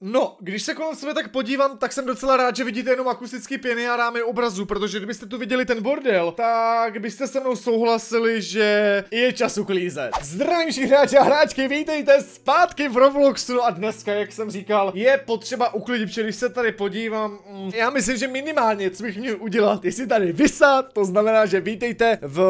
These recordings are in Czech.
No, když se kolem sebe tak podívám, tak jsem docela rád, že vidíte jenom akustický pěny a rámy obrazu, protože kdybyste tu viděli ten bordel, tak byste se mnou souhlasili, že je čas uklízet. Zdravím všichni hráči a hráčky, vítejte zpátky v Robloxu a dneska, jak jsem říkal, je potřeba uklidit, protože když se tady podívám, mm, já myslím, že minimálně, co bych měl udělat, jestli tady vysát, to znamená, že vítejte v,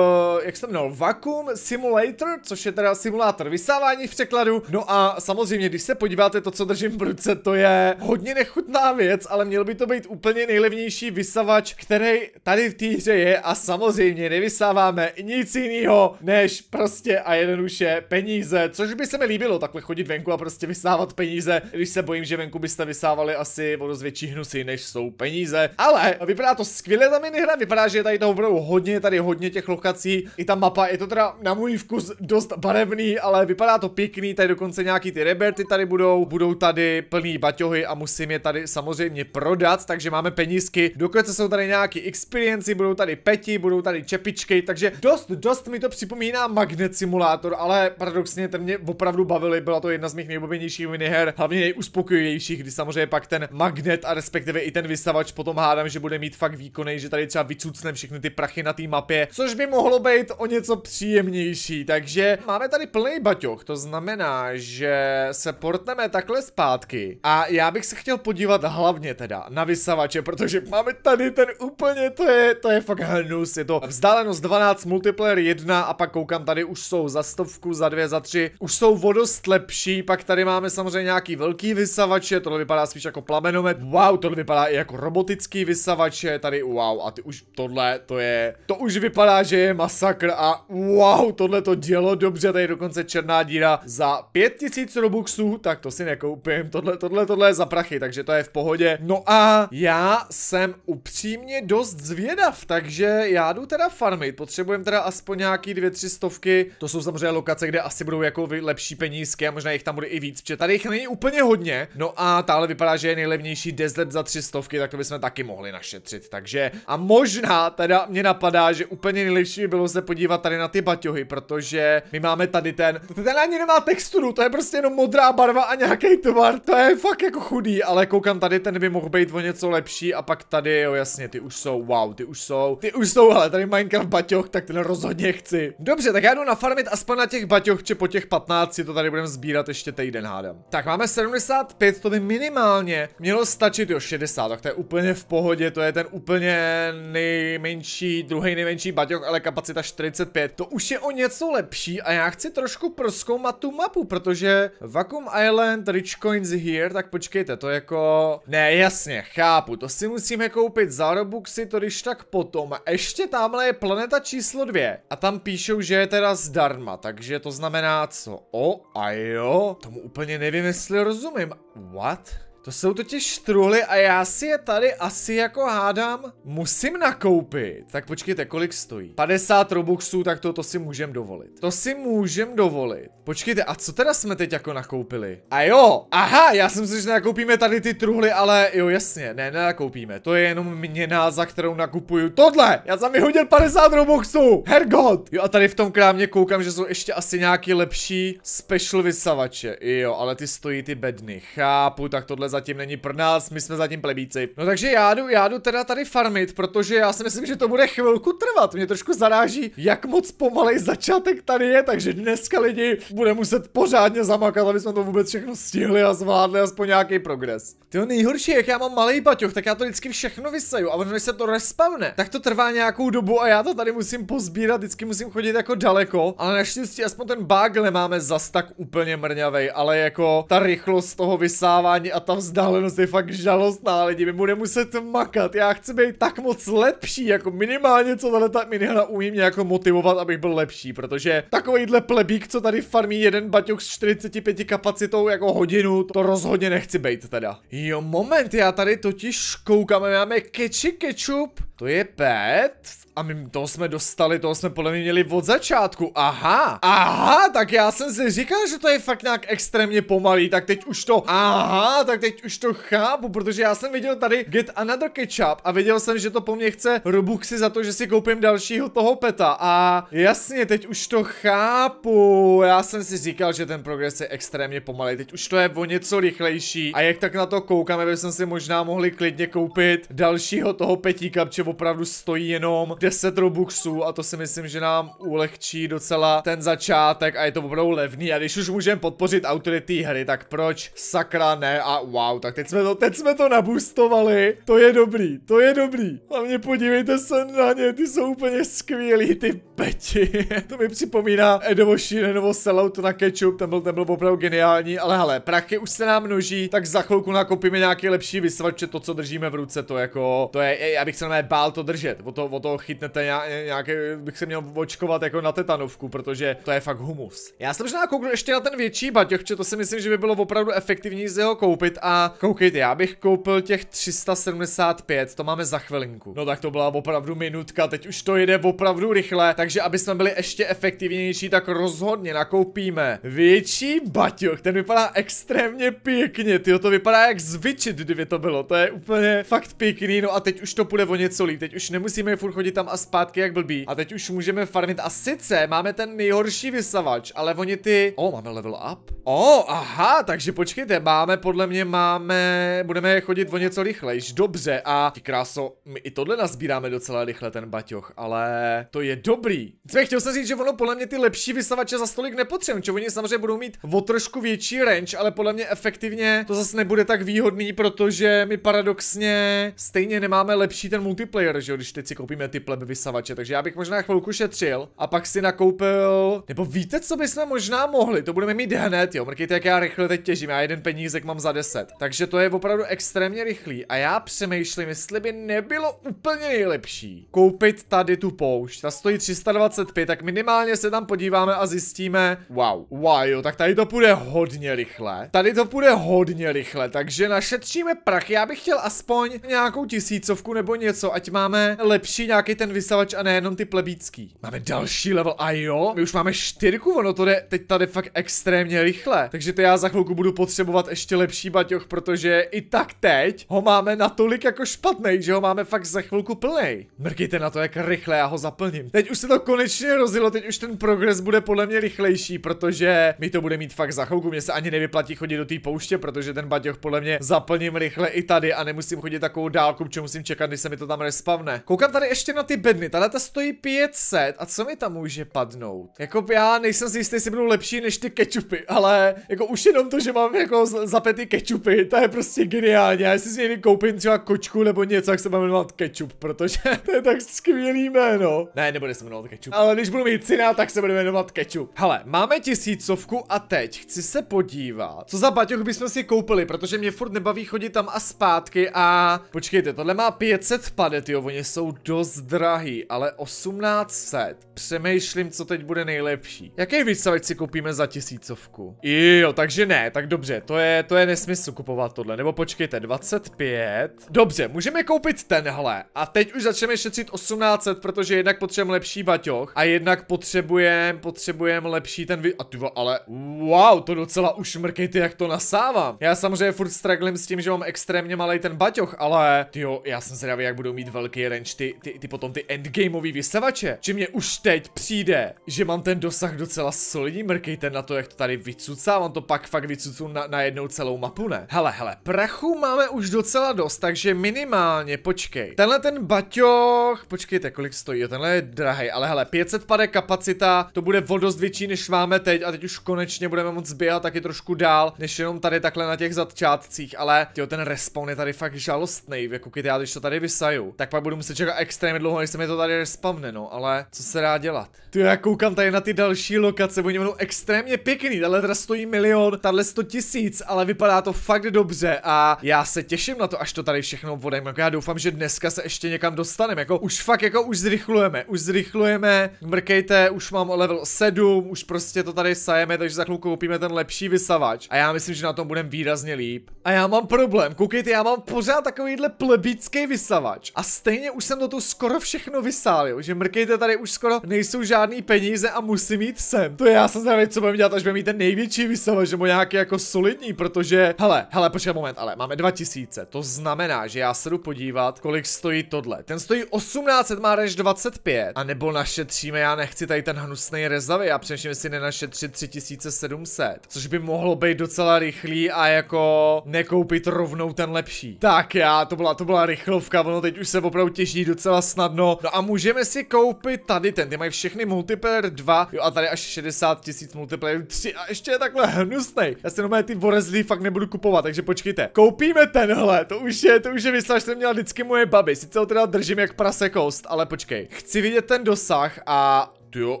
jak jsem jmenoval, Vacuum Simulator, což je teda simulátor vysávání v překladu, no a samozřejmě, když se podíváte to, co držím v ruce, sice to je hodně nechutná věc, ale měl by to být úplně nejlevnější vysavač, který tady v té hře je a samozřejmě nevysáváme nic jiného než prostě a jednoduše peníze, což by se mi líbilo takhle chodit venku a prostě vysávat peníze, když se bojím, že venku byste vysávali asi o dost větší hnusy, než jsou peníze. Ale vypadá to skvěle ta minihra, vypadá, že je tady toho budou hodně, tady hodně těch lokací, i ta mapa, je to teda na můj vkus dost barevný, ale vypadá to pěkný, tady dokonce nějaký ty reberty tady budou, budou tady plný plný baťohy a musím je tady samozřejmě prodat, takže máme penízky. Dokonce jsou tady nějaký experience, budou tady peti, budou tady čepičky, takže dost, dost mi to připomíná magnet simulátor, ale paradoxně ten mě opravdu bavili, byla to jedna z mých nejoblíbenějších miniher, hlavně nejuspokojivějších, kdy samozřejmě pak ten magnet a respektive i ten vysavač potom hádám, že bude mít fakt výkony, že tady třeba vycucne všechny ty prachy na té mapě, což by mohlo být o něco příjemnější, takže máme tady plný baťoch, to znamená, že se portneme takhle zpátky a já bych se chtěl podívat hlavně teda na vysavače, protože máme tady ten úplně, to je, to je fakt hnus, je to vzdálenost 12, multiplayer 1 a pak koukám, tady už jsou za stovku, za dvě, za tři, už jsou vodost lepší, pak tady máme samozřejmě nějaký velký vysavače, tohle vypadá spíš jako plamenomet, wow, tohle vypadá i jako robotický vysavače, tady wow, a ty už tohle, to je, to už vypadá, že je masakr a wow, tohle to dělo dobře, tady dokonce černá díra za 5000 robuxů, tak to si nekoupím, tohle tohle, tohle je za prachy, takže to je v pohodě. No a já jsem upřímně dost zvědav, takže já jdu teda farmit. Potřebujeme teda aspoň nějaký dvě, tři stovky. To jsou samozřejmě lokace, kde asi budou jako lepší penízky a možná jich tam bude i víc, protože tady jich není úplně hodně. No a tahle vypadá, že je nejlevnější desert za tři stovky, tak to bychom taky mohli našetřit. Takže a možná teda mě napadá, že úplně nejlepší by bylo se podívat tady na ty baťohy, protože my máme tady ten. Ten ani nemá texturu, to je prostě jenom modrá barva a nějaký tvar, to je je fakt jako chudý, ale koukám tady, ten by mohl být o něco lepší a pak tady, jo jasně, ty už jsou, wow, ty už jsou, ty už jsou, ale tady Minecraft baťoch, tak ten rozhodně chci. Dobře, tak já jdu nafarmit aspoň na těch baťoch, či po těch 15, to tady budeme sbírat ještě týden hádám. Tak máme 75, to by minimálně mělo stačit, jo 60, tak to je úplně v pohodě, to je ten úplně nejmenší, druhý nejmenší baťoch, ale kapacita 45, to už je o něco lepší a já chci trošku proskoumat tu mapu, protože Vacuum Island, Rich Coins here, Gear, tak počkejte, to jako... Ne, jasně, chápu, to si musíme koupit za Robuxy, to když tak potom. Ještě tamhle je planeta číslo dvě. A tam píšou, že je teda zdarma, takže to znamená co? O, a jo, tomu úplně nevím, jestli rozumím. What? To jsou totiž štruhly a já si je tady asi jako hádám musím nakoupit. Tak počkejte, kolik stojí? 50 robuxů, tak to, to si můžem dovolit. To si můžem dovolit. Počkejte, a co teda jsme teď jako nakoupili? A jo, aha, já jsem si, že nakoupíme tady ty truhly, ale jo, jasně, ne, nenakoupíme. To je jenom měna, za kterou nakupuju tohle. Já jsem vyhodil 50 robuxů, hergot. Jo, a tady v tom krámě koukám, že jsou ještě asi nějaký lepší special vysavače. Jo, ale ty stojí ty bedny, chápu, tak tohle zatím není pro nás, my jsme zatím plebíci. No takže já jdu, já jdu teda tady farmit, protože já si myslím, že to bude chvilku trvat. Mě trošku zaráží, jak moc pomalej začátek tady je, takže dneska lidi bude muset pořádně zamakat, aby jsme to vůbec všechno stihli a zvládli aspoň nějaký progres. Ty nejhorší, jak já mám malý paťoch, tak já to vždycky všechno vyseju a ono, se to respawne, tak to trvá nějakou dobu a já to tady musím pozbírat, vždycky musím chodit jako daleko, ale naštěstí aspoň ten bagle máme zas tak úplně mrňavej, ale jako ta rychlost toho vysávání a ta vzdálenost je fakt žalostná, lidi, my budeme muset makat, já chci být tak moc lepší, jako minimálně co tahle ta minihra umí mě jako motivovat, abych byl lepší, protože takovýhle plebík, co tady farmí jeden baťok s 45 kapacitou jako hodinu, to rozhodně nechci být teda. Jo, moment, já tady totiž koukám, máme keči kečup, to je pet, a my to jsme dostali, to jsme podle mě měli od začátku, aha, aha, tak já jsem si říkal, že to je fakt nějak extrémně pomalý, tak teď už to, aha, tak teď teď už to chápu, protože já jsem viděl tady Get Another Ketchup a viděl jsem, že to po mně chce Robuxy za to, že si koupím dalšího toho peta a jasně, teď už to chápu. Já jsem si říkal, že ten progres je extrémně pomalý, teď už to je o něco rychlejší a jak tak na to koukám, by jsem si možná mohli klidně koupit dalšího toho petíka, protože opravdu stojí jenom 10 Robuxů a to si myslím, že nám ulehčí docela ten začátek a je to opravdu levný a když už můžeme podpořit autory hry, tak proč sakra ne a wow wow, tak teď jsme to, teď jsme to nabustovali, to je dobrý, to je dobrý. Hlavně podívejte se na ně, ty jsou úplně skvělí, ty peti. to mi připomíná Edovo Šírenovo sellout na ketchup, ten byl, ten byl opravdu geniální, ale hele, prachy už se nám množí, tak za chvilku nakopíme nějaký lepší vysvače, to, co držíme v ruce, to jako, to je, já abych se na bál to držet, o to, o to chytnete nějaké, bych se měl očkovat jako na tetanovku, protože to je fakt humus. Já jsem možná kouknu ještě na ten větší baťoch, to si myslím, že by bylo opravdu efektivní z jeho koupit a a koukejte, já bych koupil těch 375, to máme za chvilinku. No tak to byla opravdu minutka, teď už to jede opravdu rychle, takže aby jsme byli ještě efektivnější, tak rozhodně nakoupíme větší baťoch, ten vypadá extrémně pěkně, tyjo, to vypadá jak zvičit, kdyby to bylo, to je úplně fakt pěkný, no a teď už to půjde o něco líp, teď už nemusíme furt chodit tam a zpátky jak blbý. a teď už můžeme farmit a sice máme ten nejhorší vysavač, ale oni ty, o, oh, máme level up, o, oh, aha, takže počkejte, máme podle mě má máme, budeme chodit o něco rychlejš, dobře a ty kráso, my i tohle nazbíráme docela rychle ten baťoch, ale to je dobrý. Jsme chtěl jsem říct, že ono podle mě ty lepší vysavače za stolik nepotřebujeme, čo oni samozřejmě budou mít o trošku větší range, ale podle mě efektivně to zase nebude tak výhodný, protože my paradoxně stejně nemáme lepší ten multiplayer, že jo, když teď si koupíme ty pleb vysavače, takže já bych možná chvilku šetřil a pak si nakoupil, nebo víte, co bychom možná mohli, to budeme mít hned, jo, mrkejte, jak já rychle teď těžím, já jeden penízek mám za 10. Takže to je opravdu extrémně rychlý a já přemýšlím, jestli by nebylo úplně nejlepší koupit tady tu poušť. Ta stojí 325, tak minimálně se tam podíváme a zjistíme, wow, wow, jo, tak tady to půjde hodně rychle. Tady to půjde hodně rychle, takže našetříme prach. Já bych chtěl aspoň nějakou tisícovku nebo něco, ať máme lepší nějaký ten vysavač a nejenom ty plebícký. Máme další level a jo, my už máme čtyřku, ono to jde teď tady fakt extrémně rychle. Takže to já za chvilku budu potřebovat ještě lepší bať baťoch, protože i tak teď ho máme natolik jako špatnej, že ho máme fakt za chvilku plnej. Mrkejte na to, jak rychle já ho zaplním. Teď už se to konečně rozilo. teď už ten progres bude podle mě rychlejší, protože mi to bude mít fakt za chvilku. Mně se ani nevyplatí chodit do té pouště, protože ten baťoch podle mě zaplním rychle i tady a nemusím chodit takovou dálku, protože musím čekat, než se mi to tam respavne. Koukám tady ještě na ty bedny, tahle ta stojí 500 a co mi tam může padnout? Jako já nejsem si jistý, jestli budou lepší než ty kečupy, ale jako už jenom to, že mám jako zapetý kečup kečupy, to je prostě geniální. Já si z něj koupím třeba kočku nebo něco, jak se mám jmenovat ketchup, protože to je tak skvělý jméno. Ne, nebude se jmenovat ketchup. Ale když budu mít syna, tak se bude jmenovat ketchup. Hele, máme tisícovku a teď chci se podívat, co za baťoch bychom si koupili, protože mě furt nebaví chodit tam a zpátky a... Počkejte, tohle má 500 padet, jo, oni jsou dost drahý, ale 1800. Přemýšlím, co teď bude nejlepší. Jaký výstavek si koupíme za tisícovku? Jo, takže ne, tak dobře, to je, to je nesmysl kupovat tohle, nebo počkejte, 25. Dobře, můžeme koupit tenhle a teď už začneme šetřit 1800, protože jednak potřebujeme lepší baťoch a jednak potřebujeme, potřebujeme lepší ten vy... A ty ale wow, to docela už mrkejte, jak to nasávám. Já samozřejmě furt straglím s tím, že mám extrémně malý ten baťoch, ale jo, já jsem zvědavý, jak budou mít velký range ty, ty, ty potom ty endgameový vysavače. Či mě už teď přijde, že mám ten dosah docela solidní, mrkejte na to, jak to tady vycucávám, to pak fakt vycucu na, na jednou celou mapu, ne? Hele, hele, prachu máme už docela dost, takže minimálně, počkej. Tenhle ten baťoch, počkejte, kolik stojí, tenhle je drahý, ale hele, 500 pade kapacita, to bude vodost větší, než máme teď a teď už konečně budeme moc běhat taky trošku dál, než jenom tady takhle na těch začátcích, ale jo, ten respawn je tady fakt žalostný, jako já když to tady vysaju, tak pak budu muset čekat extrémně dlouho, než se mi to tady respawne, no, ale co se dá dělat? Ty já koukám tady na ty další lokace, oni budou extrémně pěkný, tahle teda stojí milion, tahle 100 tisíc, ale vypadá to fakt fakt dobře a já se těším na to, až to tady všechno vodem. Jako já doufám, že dneska se ještě někam dostaneme. Jako už fakt, jako už zrychlujeme, už zrychlujeme. Mrkejte, už mám level 7, už prostě to tady sajeme, takže za chvilku koupíme ten lepší vysavač. A já myslím, že na tom budem výrazně líp. A já mám problém, koukejte, já mám pořád takovýhle plebický vysavač. A stejně už jsem do toho skoro všechno vysálil, že mrkejte tady už skoro nejsou žádný peníze a musím jít sem. To já jsem zvědavý, co budeme dělat, až budeme mít ten největší vysavač, nebo nějaký jako solidní, protože, hele, Hele, počkej moment, ale máme 2000, to znamená, že já se jdu podívat, kolik stojí tohle. Ten stojí 1800, má než 25. A nebo našetříme, já nechci tady ten hnusný rezavy, já přemýšlím, jestli nenašetřit 3700, což by mohlo být docela rychlý a jako nekoupit rovnou ten lepší. Tak já, to byla, to byla rychlovka, ono teď už se opravdu těží docela snadno. No a můžeme si koupit tady ten, ty mají všechny multiplayer 2, jo a tady až 60 tisíc multiplayer 3 a ještě je takhle hnusný. Já si jenom ty vorezlí fakt nebudu kupovat kupovat, takže počkejte. Koupíme tenhle, to už je, to už je vyslá, jsem měla vždycky moje babi. Sice ho teda držím jak prase kost, ale počkej. Chci vidět ten dosah a... Jo,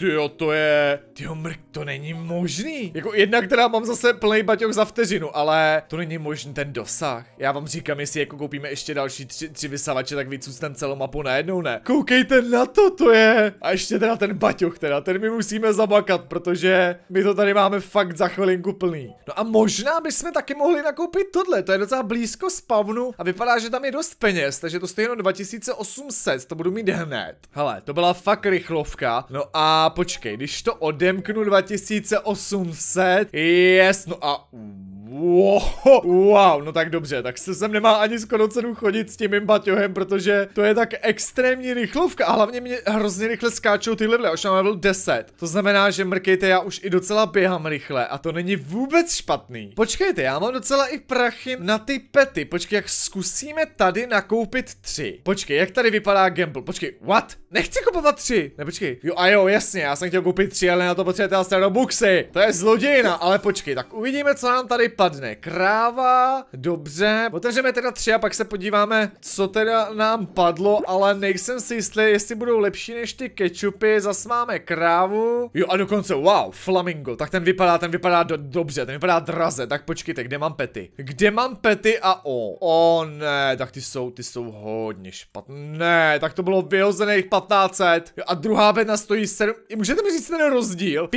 Tyjo, to je... Tyjo, mrk, to není možný. Jako jedna, která mám zase plný baťok za vteřinu, ale to není možný ten dosah. Já vám říkám, jestli jako koupíme ještě další tři, tři vysavače, tak ten celou mapu najednou, ne? Koukejte na to, to je. A ještě teda ten baťok teda ten my musíme zabakat, protože my to tady máme fakt za chvilinku plný. No a možná bychom taky mohli nakoupit tohle, to je docela blízko spavnu a vypadá, že tam je dost peněz, takže to stejno 2800, to budu mít hned. Hele, to byla fakt rychlovka. No a počkej, když to odemknu 2800, jest, no a Wow, wow, no tak dobře, tak se sem nemá ani skoro cenu chodit s tím baťohem, protože to je tak extrémní rychlovka a hlavně mě hrozně rychle skáčou ty levely, už mám level 10. To znamená, že mrkejte, já už i docela běhám rychle a to není vůbec špatný. Počkejte, já mám docela i prachy na ty pety, počkej, jak zkusíme tady nakoupit tři. Počkej, jak tady vypadá gamble, počkej, what? Nechci kupovat tři, ne počkej, jo a jo, jasně, já jsem chtěl koupit tři, ale na to potřebujete asi robuxy, to je zlodějina, ale počkej, tak uvidíme, co nám tady vypadne kráva, dobře. Otevřeme teda tři a pak se podíváme, co teda nám padlo, ale nejsem si jistý, jestli budou lepší než ty kečupy. Zas máme krávu. Jo a dokonce, wow, flamingo. Tak ten vypadá, ten vypadá do, dobře, ten vypadá draze. Tak počkejte, kde mám pety? Kde mám pety a o? O ne, tak ty jsou, ty jsou hodně špatné. Ne, tak to bylo vyhozených 1500. Jo, a druhá bedna stojí 7, můžete mi říct ten rozdíl?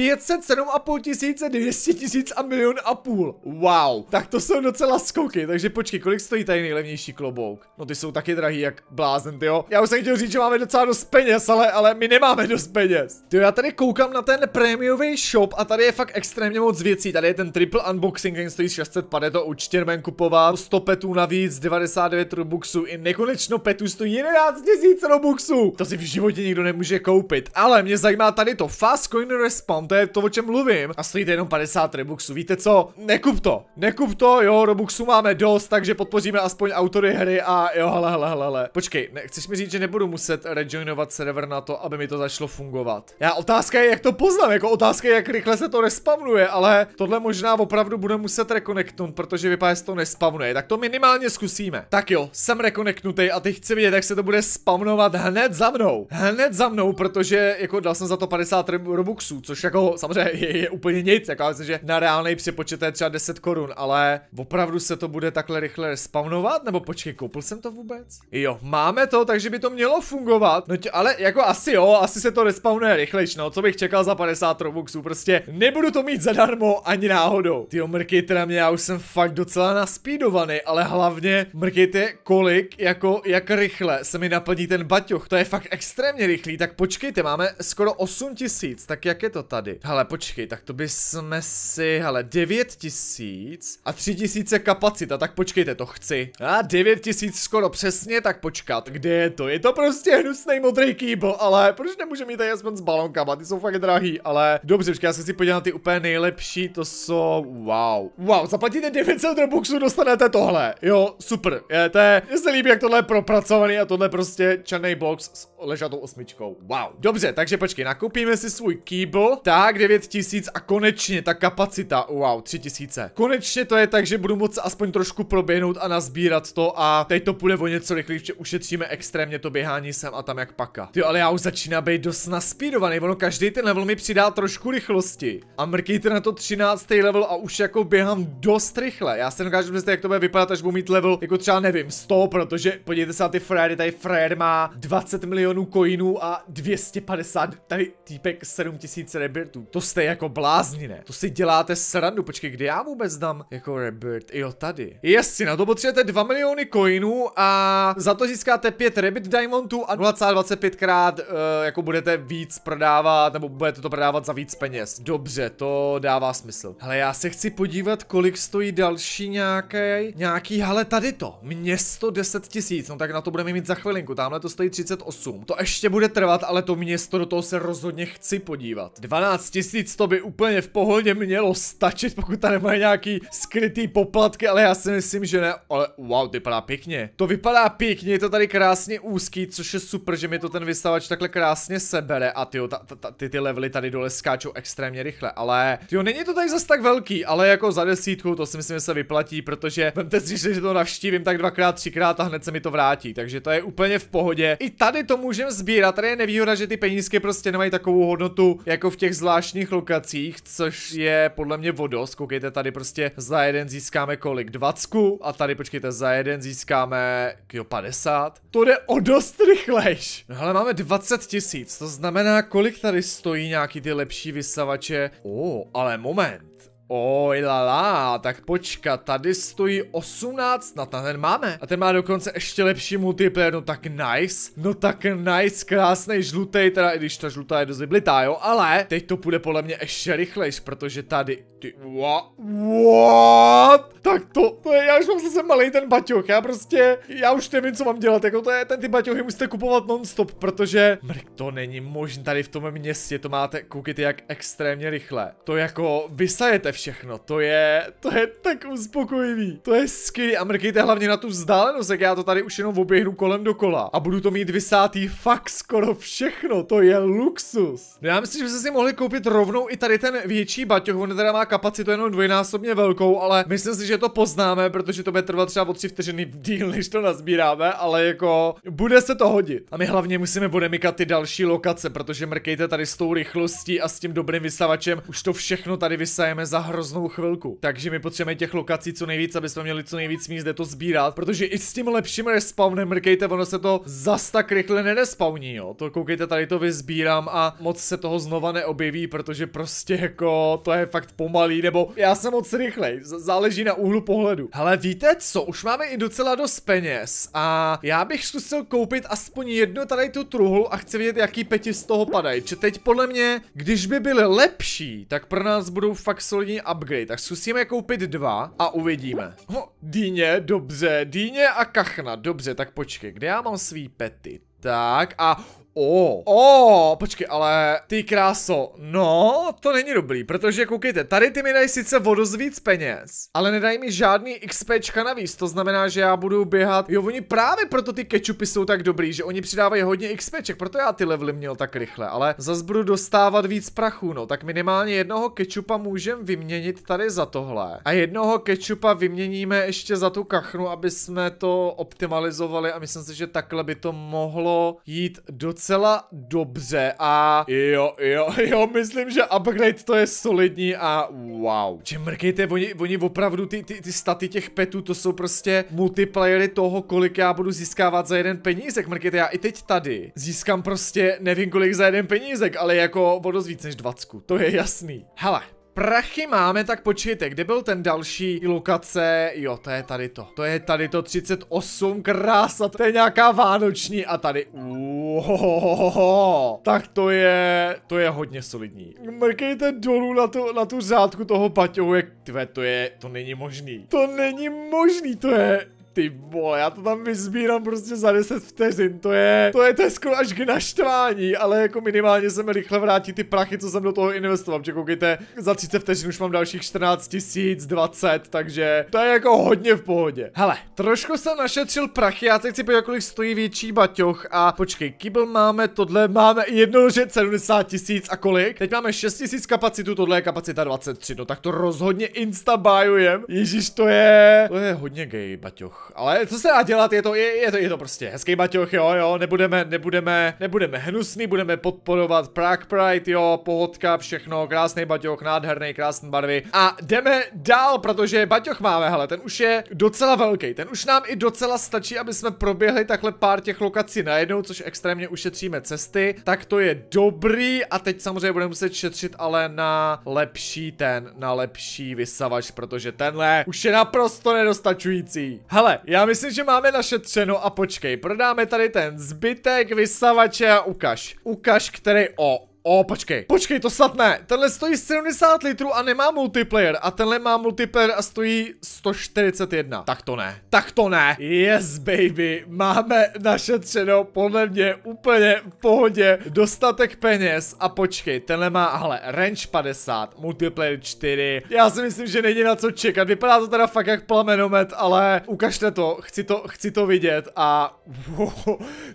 půl tisíce, 200 tisíc a milion a půl. Wow. Wow, tak to jsou docela skoky, takže počkej, kolik stojí tady nejlevnější klobouk? No ty jsou taky drahý jak blázen, jo. Já už jsem chtěl říct, že máme docela dost peněz, ale, ale my nemáme dost peněz. Ty já tady koukám na ten prémiový shop a tady je fakt extrémně moc věcí. Tady je ten triple unboxing, ten stojí 600 pade, to určitě nemen kupovat. 100 petů navíc, 99 robuxů i nekonečno petů stojí 11 tisíc robuxů. To si v životě nikdo nemůže koupit, ale mě zajímá tady to Fast Coin response, to je to, o čem mluvím. A stojí to jenom 50 robuxů, víte co? Nekup to, nekup to, jo, Robuxu máme dost, takže podpoříme aspoň autory hry a jo, hele, hele, hele, Počkej, ne, chceš mi říct, že nebudu muset rejoinovat server na to, aby mi to začalo fungovat. Já otázka je, jak to poznám, jako otázka je, jak rychle se to respawnuje, ale tohle možná opravdu bude muset rekonektnout, protože vypadá, že to nespavnuje, tak to minimálně zkusíme. Tak jo, jsem rekonektnutý a teď chci vidět, jak se to bude spawnovat hned za mnou. Hned za mnou, protože jako dal jsem za to 50 Robuxů, což jako samozřejmě je, je úplně nic, jako myslím, že na reálný přepočet je třeba 10 korun korun, ale opravdu se to bude takhle rychle spawnovat? Nebo počkej, koupil jsem to vůbec? Jo, máme to, takže by to mělo fungovat. No tě, ale jako asi jo, asi se to respawnuje rychlejš, no, co bych čekal za 50 robuxů, prostě nebudu to mít zadarmo ani náhodou. Ty mrkejte na mě, já už jsem fakt docela naspídovaný, ale hlavně mrkejte kolik, jako jak rychle se mi naplní ten baťoch, to je fakt extrémně rychlý, tak počkejte, máme skoro 8000. tak jak je to tady? Hele, počkej, tak to by jsme si, hele, 9000 tisíc a tři tisíce kapacita, tak počkejte, to chci. A devět tisíc skoro přesně, tak počkat, kde je to? Je to prostě hnusný modrý kýbl, ale proč nemůžeme mít tady aspoň s balonkama, ty jsou fakt drahý, ale dobře, počkej, já se chci podívat na ty úplně nejlepší, to jsou, wow. Wow, zaplatíte 900 robuxů, dostanete tohle, jo, super, je, to je, mě se líbí, jak tohle je propracovaný a tohle prostě černý box s ležatou osmičkou, wow. Dobře, takže počkej, nakoupíme si svůj kýbl, tak 9000 a konečně ta kapacita, wow, 3000. Konečně konečně to je tak, že budu moc aspoň trošku proběhnout a nazbírat to a teď to půjde o něco rychlejší, že ušetříme extrémně to běhání sem a tam jak paka. Ty, ale já už začínám být dost naspírovaný, ono každý ten level mi přidá trošku rychlosti. A mrkejte na to 13. level a už jako běhám dost rychle. Já se dokážu představit, jak to bude vypadat, až budu mít level, jako třeba nevím, 100, protože podívejte se na ty frajery, tady frajer má 20 milionů coinů a 250, tady týpek 7000 rebirtů. To jste jako blázni, ne? To si děláte srandu, počkej, kde já vůbec seznam jako Rebirth. Jo, tady. Jestli na to potřebujete 2 miliony coinů a za to získáte 5 Rabbit Diamondů a 0,25 krát uh, jako budete víc prodávat, nebo budete to prodávat za víc peněz. Dobře, to dává smysl. Hele, já se chci podívat, kolik stojí další nějaké, nějaký, hele, tady to. Město 10 tisíc, no tak na to budeme mít za chvilinku. Tamhle to stojí 38. To ještě bude trvat, ale to město do toho se rozhodně chci podívat. 12 tisíc to by úplně v pohodě mělo stačit, pokud tady má nějak nějaký skrytý poplatky, ale já si myslím, že ne. Ale wow, to vypadá pěkně. To vypadá pěkně, je to tady krásně úzký, což je super, že mi to ten vystavač takhle krásně sebere. A tyjo, ta, ta, ta, ty, ty levely tady dole skáčou extrémně rychle, ale jo, není to tady zas tak velký, ale jako za desítku to si myslím, že se vyplatí, protože vemte si, že to navštívím tak dvakrát, třikrát a hned se mi to vrátí, takže to je úplně v pohodě. I tady to můžeme sbírat, tady je nevýhoda, že ty penízky prostě nemají takovou hodnotu jako v těch zvláštních lokacích, což je podle mě vodost. Koukejte tady prostě místě za jeden získáme kolik? 20 a tady počkejte, za jeden získáme jo 50. To jde o dost rychlejš. No ale máme 20 tisíc, to znamená kolik tady stojí nějaký ty lepší vysavače. O, oh, ale moment. Oj lala, tak počkat, tady stojí 18, na ten máme. A ten má dokonce ještě lepší multiplayer, no tak nice. No tak nice, krásný žlutý, teda i když ta žlutá je dost vyblitá, jo, ale teď to půjde podle mě ještě rychlejš, protože tady, ty, what, what? Tak to, to je, já už mám zase malý ten baťoch, já prostě, já už nevím, co mám dělat, jako to je, ten ty baťochy musíte kupovat nonstop, protože, mrk, to není možné tady v tom městě, to máte, koukejte jak extrémně rychle. To jako vysajete všechno všechno, to je, to je tak uspokojivý, to je skvělý a mrkejte hlavně na tu vzdálenost, jak já to tady už jenom oběhnu kolem dokola a budu to mít vysátý fakt skoro všechno, to je luxus. No já myslím, že jsme si mohli koupit rovnou i tady ten větší baťoch, on teda má kapacitu jenom dvojnásobně velkou, ale myslím si, že to poznáme, protože to bude trvat třeba o tři vteřiny díl, než to nazbíráme, ale jako bude se to hodit. A my hlavně musíme odemykat ty další lokace, protože mrkejte tady s tou rychlostí a s tím dobrým vysavačem, už to všechno tady vysajeme za hroznou chvilku. Takže my potřebujeme těch lokací co nejvíc, aby jsme měli co nejvíc míst, kde to sbírat, protože i s tím lepším respawnem, mrkejte, ono se to zas tak rychle nedespawní, jo. To koukejte, tady to vyzbírám a moc se toho znova neobjeví, protože prostě jako to je fakt pomalý, nebo já jsem moc rychlej, záleží na úhlu pohledu. Hele, víte co, už máme i docela dost peněz a já bych zkusil koupit aspoň jednu tady tu truhlu a chci vidět, jaký peti z toho padají. Či teď podle mě, když by byly lepší, tak pro nás budou fakt solidní první upgrade, tak zkusíme koupit dva a uvidíme. Ho, dýně, dobře, dýně a kachna, dobře, tak počkej, kde já mám svý pety? Tak a O, oh. oh, počkej, ale ty kráso, no, to není dobrý, protože koukejte, tady ty mi dají sice vodu z víc peněz, ale nedají mi žádný XPčka navíc, to znamená, že já budu běhat, jo, oni právě proto ty kečupy jsou tak dobrý, že oni přidávají hodně XPček, proto já ty levely měl tak rychle, ale zas budu dostávat víc prachu, no, tak minimálně jednoho kečupa můžem vyměnit tady za tohle. A jednoho kečupa vyměníme ještě za tu kachnu, aby jsme to optimalizovali a myslím si, že takhle by to mohlo jít docela docela dobře a jo, jo, jo, myslím, že upgrade to je solidní a wow. Že mrkejte, oni, oni opravdu ty, ty, ty staty těch petů, to jsou prostě multiplayery toho, kolik já budu získávat za jeden penízek. Mrkejte, já i teď tady získám prostě nevím kolik za jeden penízek, ale jako o dost víc než 20. To je jasný. Hele, Prachy máme, tak počkejte, kde byl ten další lokace? Jo, to je tady to. To je tady to 38, krása, to je nějaká vánoční a tady, uhohohoho. Tak to je, to je hodně solidní. Mrkejte dolů na tu, na tu řádku toho paťou, jak, tve, to je, to není možný. To není možný, to je, ty vole, já to tam vyzbírám prostě za 10 vteřin, to je, to je, to je skoro až k naštvání, ale jako minimálně se mi rychle vrátí ty prachy, co jsem do toho investoval, protože koukejte, za 30 vteřin už mám dalších 14 tisíc, 20, takže to je jako hodně v pohodě. Hele, trošku jsem našetřil prachy, já se chci podívat, kolik stojí větší baťoch a počkej, kýbl máme, tohle máme jednoduše 70 tisíc a kolik? Teď máme 6 tisíc kapacitu, tohle je kapacita 23, no tak to rozhodně instabajujem. Ježíš, to je, to je hodně gay, baťoch ale co se dá dělat, je to, je, je to, je to prostě hezký baťoch, jo, jo, nebudeme, nebudeme, nebudeme hnusný, budeme podporovat Prague Pride, jo, pohodka, všechno, krásný baťoch, nádherný, krásný barvy. A jdeme dál, protože baťoch máme, hele, ten už je docela velký, ten už nám i docela stačí, aby jsme proběhli takhle pár těch lokací najednou, což extrémně ušetříme cesty, tak to je dobrý a teď samozřejmě budeme muset šetřit ale na lepší ten, na lepší vysavač, protože tenhle už je naprosto nedostačující. Hele, Hele, já myslím, že máme našetřeno a počkej, prodáme tady ten zbytek vysavače a ukaž. Ukaž, který o, O, počkej, počkej, to snad ne. Tenhle stojí 70 litrů a nemá multiplayer. A tenhle má multiplayer a stojí 141. Tak to ne. Tak to ne. Yes, baby. Máme našetřeno, podle mě, úplně v pohodě. Dostatek peněz. A počkej, tenhle má, ale range 50, multiplayer 4. Já si myslím, že není na co čekat. Vypadá to teda fakt jak plamenomet, ale ukažte to. Chci to, chci to vidět. A wow,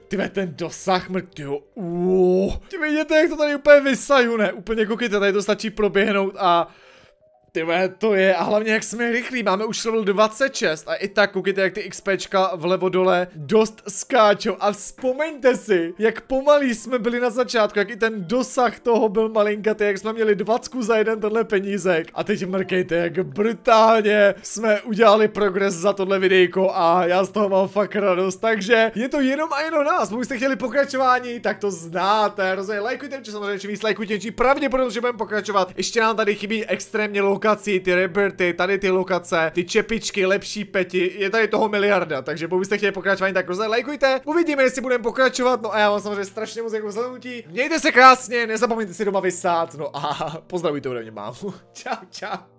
tyve, ten dosah mrtýho. Wow. Ty vidíte, jak to tady úplně vysaju, ne? Úplně koukejte, tady to stačí proběhnout a ty to je, a hlavně jak jsme rychlí, máme už level 26 a i tak koukejte, jak ty XPčka vlevo dole dost skáčou a vzpomeňte si, jak pomalí jsme byli na začátku, jak i ten dosah toho byl malinkatý, jak jsme měli 20 za jeden tenhle penízek a teď mrkejte, jak brutálně jsme udělali progres za tohle videjko a já z toho mám fakt radost, takže je to jenom a jenom nás, pokud jste chtěli pokračování, tak to znáte, rozhodně lajkujte, či samozřejmě víc lajkujte, či pravděpodobně, že budeme pokračovat, ještě nám tady chybí extrémně louka lokací, ty reberty tady ty lokace, ty čepičky, lepší peti, je tady toho miliarda, takže pokud byste chtěli pokračování, tak rozhodně lajkujte, uvidíme, jestli budeme pokračovat, no a já vám samozřejmě strašně moc jako zhlednutí, mějte se krásně, nezapomeňte si doma vysát, no a pozdravujte ode mě mámu, čau, čau.